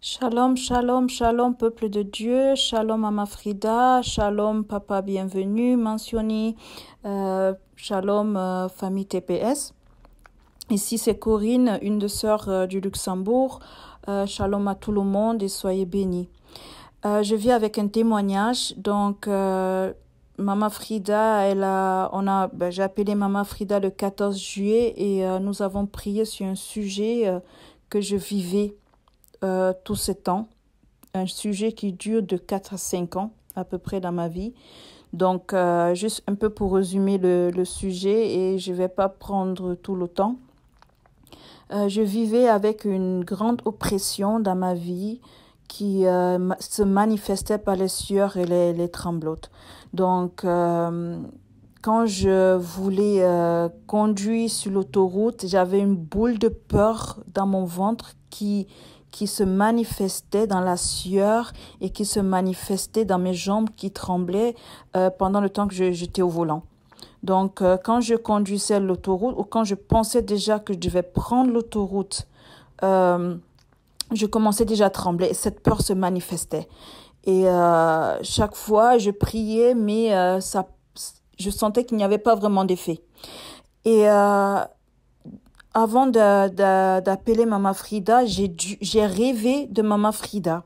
Shalom, shalom, shalom, peuple de Dieu, shalom Mama Frida, shalom Papa bienvenue, Mentionné, euh, shalom euh, famille TPS. Ici c'est Corinne, une de sœurs euh, du Luxembourg. shalom à tout le monde et soyez bénis. je vis avec un témoignage, donc Mama Frida, elle a, on a, ben, j'ai appelé Mama Frida le 14 juillet et nous avons prié sur un sujet que je vivais. Euh, tous ces temps, un sujet qui dure de 4 à 5 ans à peu près dans ma vie. Donc, euh, juste un peu pour résumer le, sujet et je ne vais pas prendre tout le temps. Euh, je vivais avec une grande oppression dans ma vie qui se manifestait par les sueurs et les, les tremblotes. Donc, quand je voulais conduire sur l'autoroute, j'avais une boule de peur dans mon ventre qui, qui se manifestait dans la sueur et qui se manifestait dans mes jambes qui tremblaient euh, pendant le temps que j'étais au volant. Donc, euh, quand je conduisais l'autoroute ou quand je pensais déjà que je devais prendre l'autoroute, euh, je commençais déjà à trembler. Cette peur se manifestait. Et chaque fois, je priais, mais ça, je sentais qu'il n'y avait pas vraiment d'effet. Et avant d'appeler Maman Frida, j'ai rêvé de Maman Frida.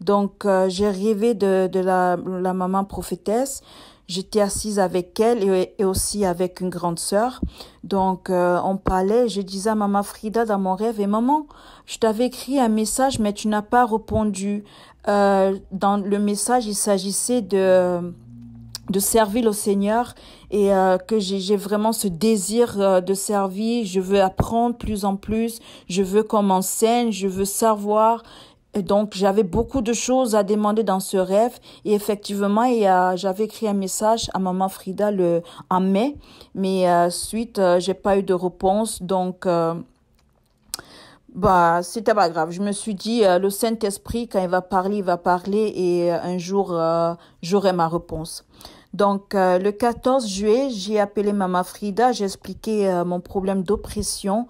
Donc, euh, j'ai rêvé de, de la, la maman prophétesse. J'étais assise avec elle et, aussi avec une grande sœur. Donc, euh, on parlait. Je disais à Maman Frida dans mon rêve, et maman, je t'avais écrit un message, mais tu n'as pas répondu. Euh, dans le message, il s'agissait de de servir le Seigneur et euh, que j'ai vraiment ce désir euh, de servir. Je veux apprendre plus en plus. Je veux qu'on m'enseigne. Je veux savoir. donc j'avais beaucoup de choses à demander dans ce rêve et effectivement j'avais écrit un message à maman Frida le en mai mais euh, suite j'ai pas eu de réponse donc bah, c'était pas grave. Je me suis dit, euh, le Saint-Esprit, quand il va parler, il va parler et euh, un jour, euh, j'aurai ma réponse. Donc, le 14 juillet, j'ai appelé Maman Frida, j'ai expliqué mon problème d'oppression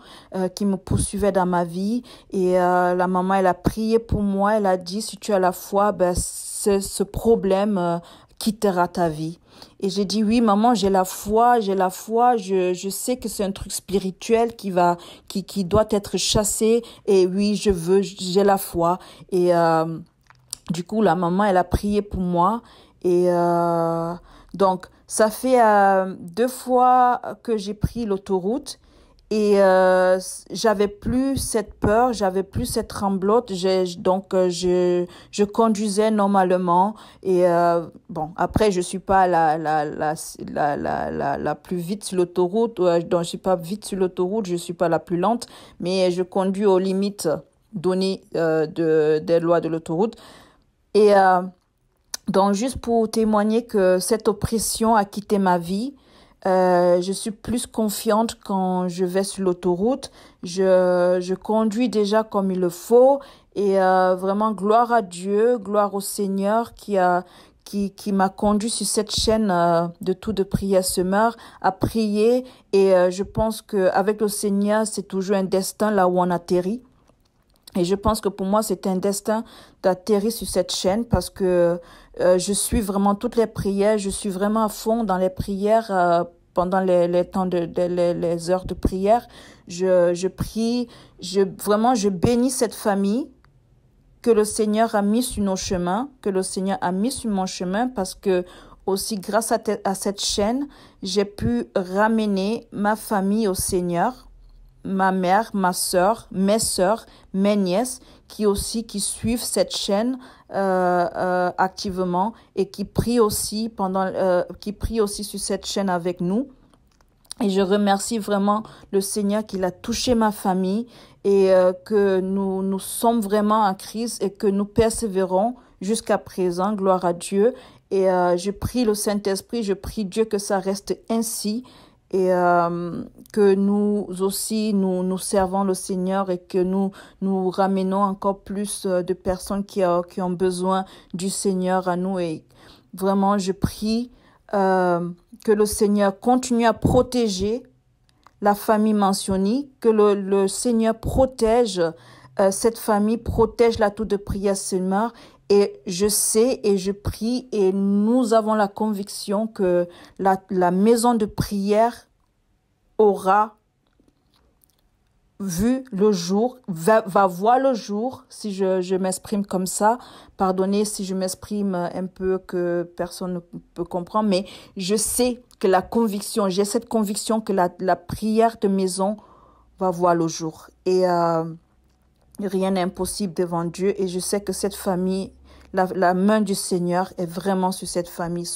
qui me poursuivait dans ma vie. Et la maman, elle a prié pour moi, elle a dit, si tu as la foi, ben, ce problème quittera ta vie. Et j'ai dit oui maman, j'ai la foi, j'ai la foi, je, sais que c'est un truc spirituel qui va qui doit être chassé et oui, je veux j'ai la foi et euh, du coup la maman elle a prié pour moi et euh, donc ça fait euh, deux fois que j'ai pris l'autoroute et euh, j'avais plus cette peur, j'avais plus cette tremblote. Donc, euh, je, je conduisais normalement. Et euh, bon, après, je suis pas la, la, la, la, la, la, la plus vite sur l'autoroute. Donc, je suis pas vite sur l'autoroute, je suis pas la plus lente. Mais je conduis aux limites données de, des lois de l'autoroute. Et donc, juste pour témoigner que cette oppression a quitté ma vie euh, je suis plus confiante quand je vais sur l'autoroute. Je, je conduis déjà comme il le faut. Et euh, vraiment, gloire à Dieu, gloire au Seigneur qui a qui, qui m'a conduit sur cette chaîne euh, de tout de prière semeur à prier et euh, je pense que avec le Seigneur c'est toujours un destin là où on atterrit et je pense que pour moi, c'est un destin d'atterrir sur cette chaîne parce que euh, je suis vraiment toutes les prières, je suis vraiment à fond dans les prières euh, pendant les, temps de, les, heures de prière. Je, je prie, je vraiment je bénis cette famille que le Seigneur a mis sur nos chemins, que le Seigneur a mis sur mon chemin parce que aussi grâce à cette chaîne, j'ai pu ramener ma famille au Seigneur ma mère, ma sœur, mes soeurs, mes nièces, qui aussi qui suivent cette chaîne euh, euh, activement et qui prient aussi pendant, euh, qui prient aussi sur cette chaîne avec nous. Et je remercie vraiment le Seigneur qu'il a touché ma famille et que nous nous sommes vraiment en crise et que nous persévérons jusqu'à présent. Gloire à Dieu. Et je prie le Saint Esprit, je prie Dieu que ça reste ainsi et euh, que nous aussi nous nous servons le Seigneur et que nous nous ramenons encore plus euh, de personnes qui, euh, qui ont besoin du Seigneur à nous et vraiment je prie que le Seigneur continue à protéger la famille mentionnée, que le, Seigneur protège cette famille, protège la toute de prière Seigneur et je sais et je prie et nous avons la conviction que la, maison de prière aura vu le jour, va, voir le jour, si je, m'exprime comme ça. Pardonnez si je m'exprime un peu que personne ne peut comprendre, mais je sais que la conviction, j'ai cette conviction que la, prière de maison va voir le jour. Et euh, rien n'est impossible devant Dieu. Et je sais que cette famille la, main du Seigneur est vraiment sur cette famille.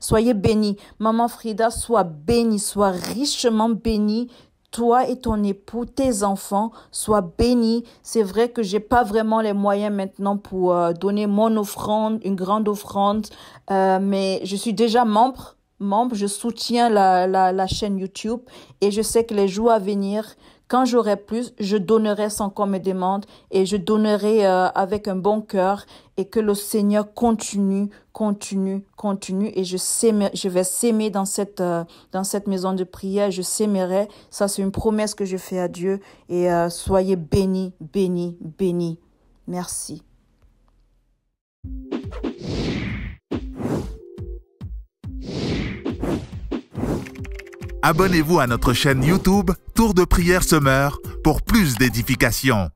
soyez bénis. Maman Frida, sois bénie, sois richement bénie toi et ton époux, tes enfants sois bénis. C'est vrai que j'ai pas vraiment les moyens maintenant pour euh, donner mon offrande, une grande offrande, euh, mais je suis déjà membre, membre, je soutiens la, chaîne YouTube et je sais que les jours à venir, quand j'aurai plus, je donnerai sans qu'on me demande et je donnerai euh, avec un bon cœur et que le Seigneur continue, continue, continue et je je vais s'aimer dans cette euh, dans cette maison de prière, je s'aimerai. Ça c'est une promesse que je fais à Dieu et euh, soyez bénis, bénis, bénis. Merci. abonnez-vous à notre chaîne YouTube Tour de prière Semeur pour plus d'édification.